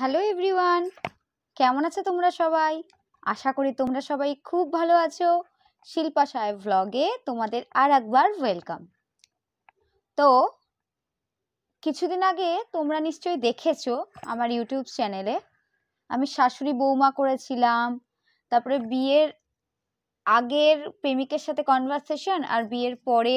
hello everyone কেমন আছো তোমরা সবাই আশা করি তোমরা সবাই খুব ভালো আছো শিল্পা সাহেব ভ্লগে তোমাদের আর একবার ওয়েলকাম তো কিছুদিন আগে তোমরা নিশ্চয়ই দেখেছো আমার ইউটিউব চ্যানেলে আমি শাশুড়ি বৌমা করেছিলাম তারপরে বিয়ের আগের প্রেমিকের সাথে কনভারসেশন আর বিয়ের পরে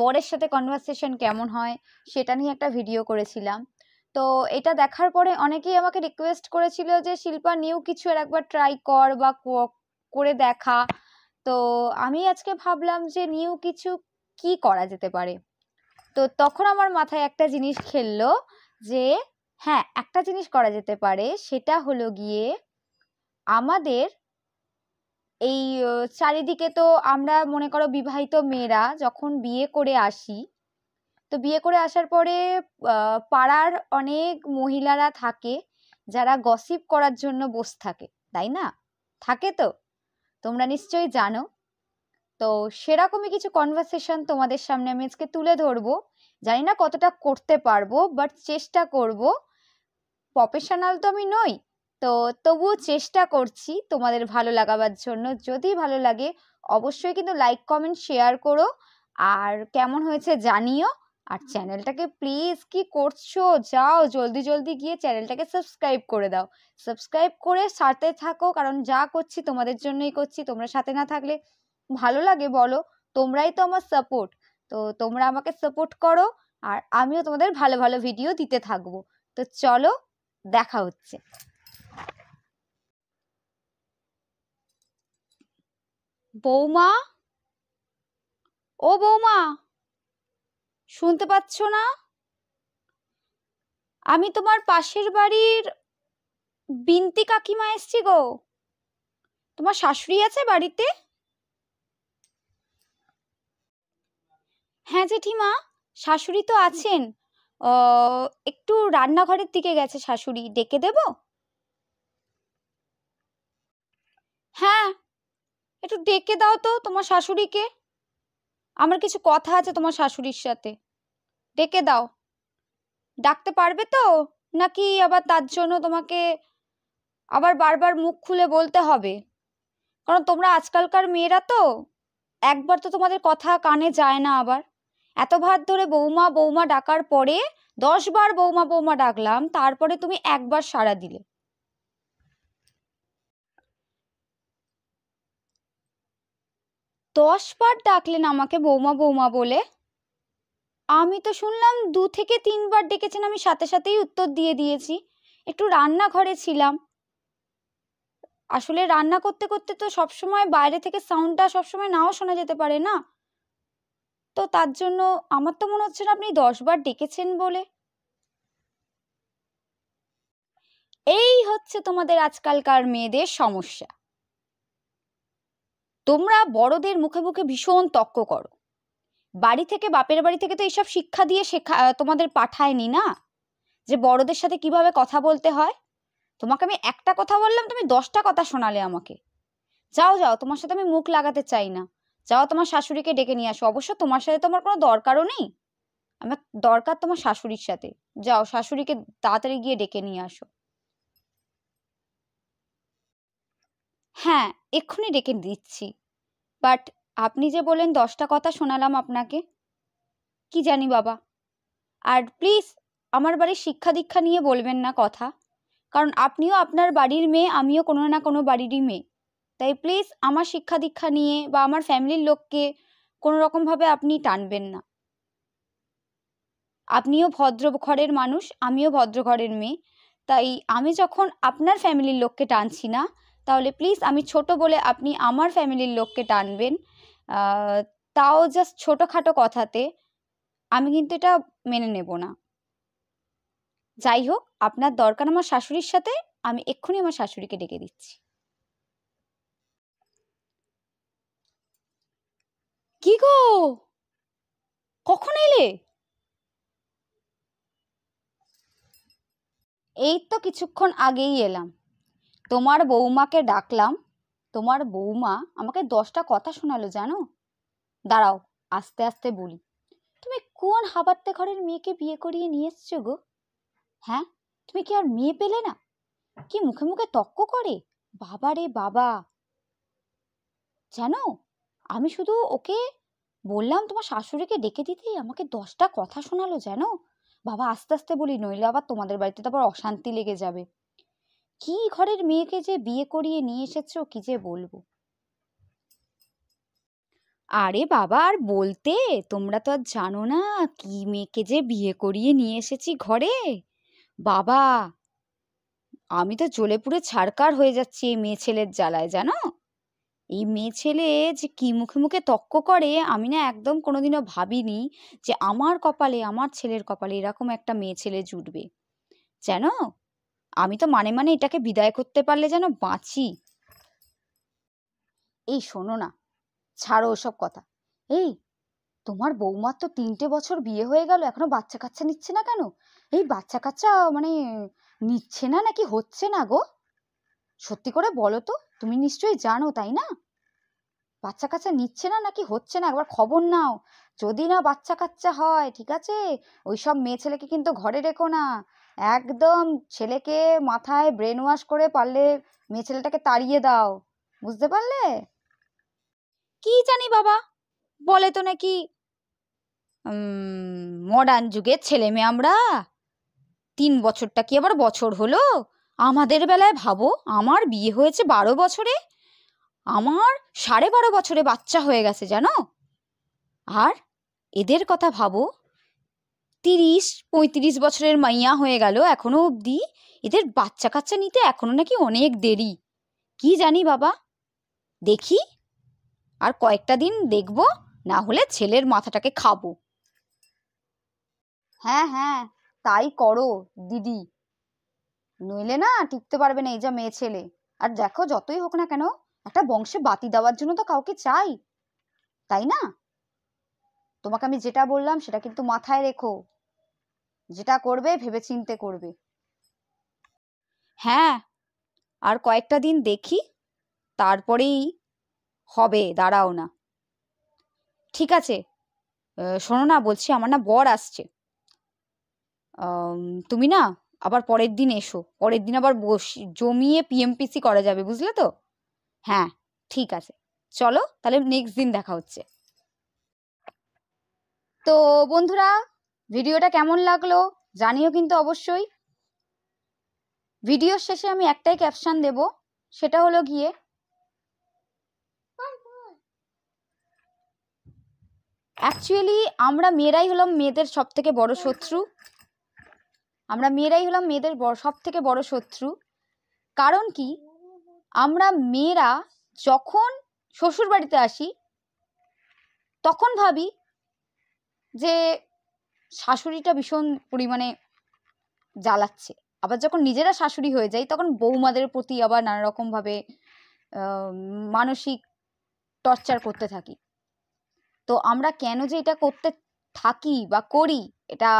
বরের সাথে কনভারসেশন কেমন হয় সেটা নিয়ে একটা ভিডিও করেছিলাম তো এটা দেখার পরে অনেকেই আমাকে রিকোয়েস্ট করেছিল যে শিল্পা নিউ কিছু আর একবার ট্রাই কর বা করে দেখা তো আমি আজকে ভাবলাম যে নিউ কিছু কি করা যেতে পারে তো তখন আমার মাথায় একটা জিনিস খেললো যে হ্যাঁ একটা জিনিস করা যেতে পারে সেটা হলো গিয়ে আমাদের এই চারিদিকে তো আমরা মনে করো বিবাহিত মেয়েরা যখন বিয়ে করে আসি তো বিয়ে করে আসার পরে পাড়ার অনেক মহিলারা থাকে যারা গসিপ করার জন্য বসে থাকে তাই না থাকে তো তোমরা নিশ্চয়ই জানো তো সেরকমই কিছু কনভারসেশন তোমাদের সামনে আমি আজকে তুলে ধরবো জানি না কতটা করতে পারবো বাট চেষ্টা করব প্রফেশনাল তো আমি নই তো তবুও চেষ্টা করছি তোমাদের ভালো লাগাবার জন্য যদি ভালো লাগে অবশ্যই কিন্তু লাইক কমেন্ট শেয়ার করো আর কেমন হয়েছে জানিও আর চ্যানেলটাকে প্লিজ কি করছো যাও জলদি জলদি গিয়ে চ্যানেলটাকে সাবস্ক্রাইব করে দাও সাবস্ক্রাইব করে সাথে থাকো কারণ যা করছি তোমাদের জন্যই করছি তোমরা সাথে না থাকলে ভালো লাগে বলো তোমরাই তো আমার সাপোর্ট তো তোমরা আমাকে সাপোর্ট করো আর আমিও তোমাদের ভালো ভালো ভিডিও দিতে থাকবো তো চলো দেখা হচ্ছে বৌমা ও বৌমা শুনতে পাচ্ছ না আমি তোমার পাশের বাড়ির বিনতি কাকিমা এসছি গো তোমার শাশুড়ি আছে বাড়িতে হ্যাঁ জেঠিমা শাশুড়ি তো আছেন একটু রান্নাঘরের দিকে গেছে শাশুড়ি ডেকে দেব হ্যাঁ একটু ডেকে দাও তো তোমার শাশুড়িকে আমার কিছু কথা আছে তোমার শাশুড়ির সাথে ডেকে দাও ডাকতে পারবে তো নাকি আবার তার জন্য তোমাকে আবার বারবার মুখ খুলে বলতে হবে কারণ তোমরা আজকালকার মেয়েরা তো একবার তো তোমাদের কথা কানে যায় না আবার এত ভাত ধরে বৌমা বৌমা ডাকার পরে দশবার বৌমা বৌমা ডাকলাম তারপরে তুমি একবার সাড়া দিলে দশবার ডাকলেন আমাকে বৌমা বৌমা বলে আমি তো শুনলাম দু থেকে তিনবার ডেকেছেন আমি সাথে সাথেই উত্তর দিয়ে দিয়েছি একটু রান্নাঘরে ছিলাম আসলে রান্না করতে করতে তো সবসময় বাইরে থেকে সাউন্ডটা সবসময় নাও শোনা যেতে পারে না তো তার জন্য আমার তো মনে হচ্ছে না আপনি দশবার ডেকেছেন বলে এই হচ্ছে তোমাদের আজকালকার মেয়েদের সমস্যা তোমরা বড়দের মুখে মুখে ভীষণ তক্ক করো বাড়ি থেকে বাপের বাড়ি থেকে তো এইসব শিক্ষা দিয়ে শেখা তোমাদের পাঠায়নি না যে বড়দের সাথে কিভাবে কথা বলতে হয় তোমাকে আমি একটা কথা বললাম তুমি দশটা কথা শোনালে আমাকে যাও যাও তোমার সাথে আমি মুখ লাগাতে চাই না যাও তোমার শাশুড়িকে ডেকে নিয়ে আসো অবশ্য তোমার সাথে তোমার কোনো দরকারও নেই আমার দরকার তোমার শাশুড়ির সাথে যাও শাশুড়িকে তাড়াতাড়ি গিয়ে ডেকে নিয়ে আসো হ্যাঁ এক্ষুনি ডেকে দিচ্ছি বাট আপনি যে বলেন দশটা কথা শোনালাম আপনাকে কি জানি বাবা আর প্লিজ আমার বাড়ির শিক্ষা দীক্ষা নিয়ে বলবেন না কথা কারণ আপনিও আপনার বাড়ির মেয়ে আমিও কোনো না কোনো বাড়িরই মেয়ে তাই প্লিজ আমার শিক্ষা দীক্ষা নিয়ে বা আমার ফ্যামিলির লোককে কোনো রকমভাবে আপনি টানবেন না আপনিও ভদ্র ঘরের মানুষ আমিও ভদ্র ঘরের মেয়ে তাই আমি যখন আপনার ফ্যামিলির লোককে টানছি না তাহলে প্লিজ আমি ছোট বলে আপনি আমার ফ্যামিলির লোককে টানবেন তাও জাস্ট ছোটোখাটো কথাতে আমি কিন্তু এটা মেনে নেব না যাই হোক আপনার দরকার আমার শাশুড়ির সাথে আমি এক্ষুনি আমার শাশুড়িকে ডেকে দিচ্ছি কি গো কখন এলে এই তো কিছুক্ষণ আগেই এলাম তোমার বৌমাকে ডাকলাম তোমার বৌমা আমাকে দশটা কথা শোনালো জানো দাঁড়াও আস্তে আস্তে বলি তুমি কোন হাবাত্তে ঘরের মেয়েকে বিয়ে করিয়ে নিয়ে এসছো গো হ্যাঁ তুমি কি আর মেয়ে পেলে না কি মুখে মুখে তক্ক করে বাবা রে বাবা জানো আমি শুধু ওকে বললাম তোমার শাশুড়িকে ডেকে দিতেই আমাকে দশটা কথা শোনালো জানো বাবা আস্তে আস্তে বলি নইলে আবার তোমাদের বাড়িতে তারপর অশান্তি লেগে যাবে কি ঘরের মেয়েকে যে বিয়ে করিয়ে নিয়ে এসেছো কি যে বলবো আরে বাবা আর বলতে তোমরা তো আর জানো না কি মেয়েকে যে বিয়ে করিয়ে নিয়ে এসেছি ঘরে বাবা আমি তো জ্বলে পুড়ে ছাড়কার হয়ে যাচ্ছি এই মেয়ে ছেলের জ্বালায় জানো এই মেয়ে ছেলে যে কি মুখে মুখে তক্ক করে আমি না একদম কোনোদিনও ভাবিনি যে আমার কপালে আমার ছেলের কপালে এরকম একটা মেয়ে ছেলে জুটবে জানো আমি তো মানে মানে এটাকে বিদায় করতে পারলে যেন বাঁচি এই শোনো না ছাড়ো ওসব কথা এই তোমার বৌমার তো তিনটে বছর বিয়ে হয়ে গেল এখনো বাচ্চা কাচ্চা নিচ্ছে না কেন এই বাচ্চা কাচ্চা মানে নিচ্ছে না নাকি হচ্ছে না গো সত্যি করে বলো তো তুমি নিশ্চয়ই জানো তাই না বাচ্চা কাচ্চা নিচ্ছে না নাকি হচ্ছে না একবার খবর নাও যদি না বাচ্চা কাচ্চা হয় ঠিক আছে ওই সব মেয়ে ছেলেকে কিন্তু ঘরে রেখো না একদম ছেলেকে মাথায় ব্রেন ওয়াশ করে পারলে মেয়ে ছেলেটাকে তাড়িয়ে দাও বুঝতে পারলে কি জানি বাবা বলে তো নাকি মডার্ন যুগের ছেলে মেয়ে আমরা তিন বছরটা কি আবার বছর হলো আমাদের বেলায় ভাবো আমার বিয়ে হয়েছে বারো বছরে আমার সাড়ে বারো বছরে বাচ্চা হয়ে গেছে জানো আর এদের কথা ভাবো তিরিশ পঁয়ত্রিশ বছরের মাইয়া হয়ে গেল এখনও অবধি এদের বাচ্চা কাচ্চা নিতে এখনও নাকি অনেক দেরি কি জানি বাবা দেখি আর কয়েকটা দিন দেখব না হলে ছেলের মাথাটাকে খাবো হ্যাঁ হ্যাঁ তাই করো দিদি নইলে না টিকতে পারবে না এই যা মেয়ে ছেলে আর দেখো যতই হোক না কেন একটা বংশে বাতি দেওয়ার জন্য তো কাউকে চাই তাই না তোমাকে আমি যেটা বললাম সেটা কিন্তু মাথায় রেখো যেটা করবে ভেবে চিনতে করবে হ্যাঁ আর কয়েকটা দিন দেখি তারপরেই হবে দাঁড়াও না ঠিক আছে শোনো না বলছি আমার না বর আসছে তুমি না আবার পরের দিন এসো পরের দিন আবার বসি জমিয়ে পিএমপিসি করা যাবে বুঝলে তো হ্যাঁ ঠিক আছে চলো তাহলে নেক্সট দিন দেখা হচ্ছে তো বন্ধুরা ভিডিওটা কেমন লাগলো জানিও কিন্তু অবশ্যই ভিডিওর শেষে আমি একটাই ক্যাপশন দেব সেটা হলো গিয়ে অ্যাকচুয়ালি আমরা মেয়েরাই হলাম মেয়েদের সব থেকে বড় শত্রু আমরা মেয়েরাই হলাম মেয়েদের সব থেকে বড় শত্রু কারণ কি আমরা মেয়েরা যখন শ্বশুরবাড়িতে আসি তখন ভাবি যে শাশুড়িটা ভীষণ পরিমাণে জ্বালাচ্ছে আবার যখন নিজেরা শাশুড়ি হয়ে যাই তখন বৌমাদের প্রতি আবার নানা রকমভাবে মানসিক টর্চার করতে থাকি তো আমরা কেন যে এটা করতে থাকি বা করি এটা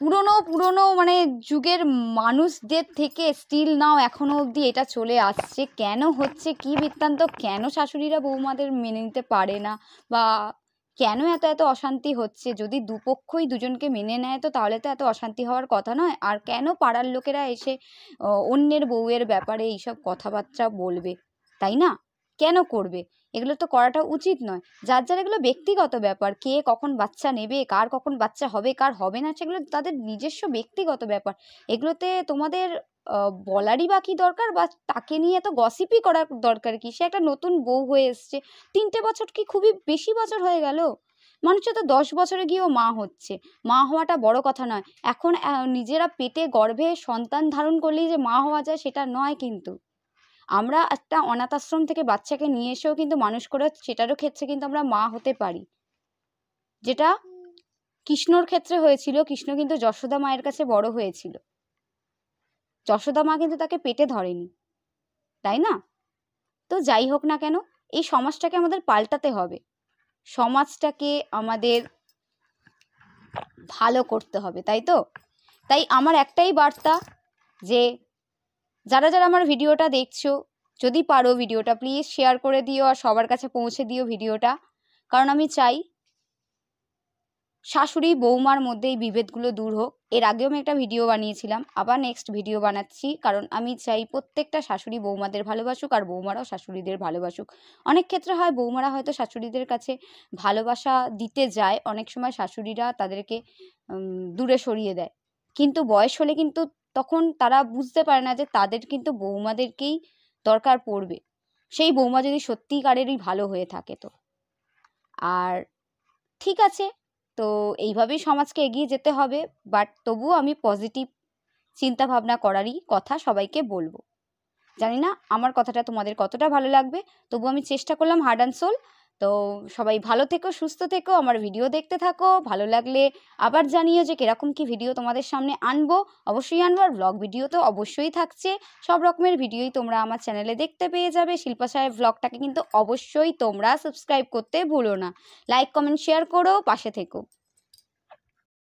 পুরনো পুরনো মানে যুগের মানুষদের থেকে স্টিল নাও এখনও অবধি এটা চলে আসছে কেন হচ্ছে কি বৃত্তান্ত কেন শাশুড়িরা বৌমাদের মেনে নিতে পারে না বা কেন এত এত অশান্তি হচ্ছে যদি দুপক্ষই দুজনকে মেনে নেয় তো তাহলে তো এত অশান্তি হওয়ার কথা নয় আর কেন পাড়ার লোকেরা এসে অন্যের বউয়ের ব্যাপারে এইসব কথাবার্তা বলবে তাই না কেন করবে এগুলো তো করাটা উচিত নয় যার যার এগুলো ব্যক্তিগত ব্যাপার কে কখন বাচ্চা নেবে কার কখন বাচ্চা হবে কার হবে না সেগুলো তাদের নিজস্ব ব্যক্তিগত ব্যাপার এগুলোতে তোমাদের বলারই বাকি দরকার বা তাকে নিয়ে এত গসিপি করার দরকার কি সে একটা নতুন বউ হয়ে এসছে তিনটে বছর কি খুবই বেশি বছর হয়ে গেল মানুষের তো দশ বছরে গিয়েও মা হচ্ছে মা হওয়াটা বড় কথা নয় এখন নিজেরা পেটে গর্ভে সন্তান ধারণ করলেই যে মা হওয়া যায় সেটা নয় কিন্তু আমরা একটা অনাথ আশ্রম থেকে বাচ্চাকে নিয়ে এসেও কিন্তু মানুষ করে সেটারও ক্ষেত্রে কিন্তু আমরা মা হতে পারি যেটা কৃষ্ণর ক্ষেত্রে হয়েছিল কৃষ্ণ কিন্তু যশোদা মায়ের কাছে বড় হয়েছিল যশোদা মা কিন্তু তাকে পেটে ধরেনি তাই না তো যাই হোক না কেন এই সমাজটাকে আমাদের পাল্টাতে হবে সমাজটাকে আমাদের ভালো করতে হবে তাই তো তাই আমার একটাই বার্তা যে যারা যারা আমার ভিডিওটা দেখছো যদি পারো ভিডিওটা প্লিজ শেয়ার করে দিও আর সবার কাছে পৌঁছে দিও ভিডিওটা কারণ আমি চাই শাশুড়ি বৌমার মধ্যে এই বিভেদগুলো দূর হোক এর আগেও আমি একটা ভিডিও বানিয়েছিলাম আবার নেক্সট ভিডিও বানাচ্ছি কারণ আমি চাই প্রত্যেকটা শাশুড়ি বৌমাদের ভালোবাসুক আর বৌমারাও শাশুড়িদের ভালোবাসুক অনেক ক্ষেত্রে হয় বৌমারা হয়তো শাশুড়িদের কাছে ভালোবাসা দিতে যায় অনেক সময় শাশুড়িরা তাদেরকে দূরে সরিয়ে দেয় কিন্তু বয়স হলে কিন্তু তখন তারা বুঝতে পারে না যে তাদের কিন্তু বৌমাদেরকেই দরকার পড়বে সেই বৌমা যদি সত্যিকারেরই ভালো হয়ে থাকে তো আর ঠিক আছে তো এইভাবেই সমাজকে এগিয়ে যেতে হবে বাট তবুও আমি পজিটিভ চিন্তা ভাবনা করারই কথা সবাইকে বলবো জানি না আমার কথাটা তোমাদের কতটা ভালো লাগবে তবু আমি চেষ্টা করলাম হার্ড অ্যান্ড সোল তো সবাই ভালো থেকো সুস্থ থেকো আমার ভিডিও দেখতে থাকো ভালো লাগলে আবার জানিও যে কীরকম কি ভিডিও তোমাদের সামনে আনবো অবশ্যই আনবো আর ব্লগ ভিডিও তো অবশ্যই থাকছে সব রকমের ভিডিওই তোমরা আমার চ্যানেলে দেখতে পেয়ে যাবে শিল্পা সাহেব ব্লগটাকে কিন্তু অবশ্যই তোমরা সাবস্ক্রাইব করতে ভুলো না লাইক কমেন্ট শেয়ার করো পাশে থেকো